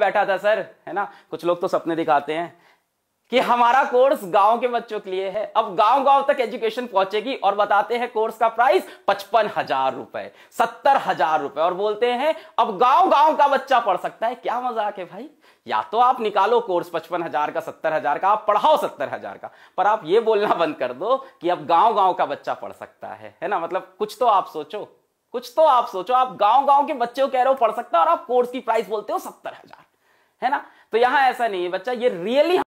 बैठा था सर है ना कुछ लोग तो सपने दिखाते हैं कि हमारा कोर्स गांव के बच्चों के लिए है अब गांव गांव तक एजुकेशन पहुंचेगी और बताते हैं कोर्स का प्राइस पचपन हजार रुपए सत्तर हजार रुपए और बोलते हैं अब गांव गांव का बच्चा पढ़ सकता है क्या मजाक है भाई या तो आप निकालो कोर्स पचपन हजार का सत्तर हजार का आप पढ़ाओ सत्तर हजार का पर आप ये बोलना बंद कर दो कि अब गांव गांव का बच्चा पढ़ सकता है है ना मतलब कुछ तो आप सोचो कुछ तो आप सोचो आप गांव गांव के बच्चे कह रहे हो पढ़ सकता है और आप कोर्स की प्राइस बोलते हो सत्तर हजार है ना तो यहां ऐसा नहीं है बच्चा ये रियली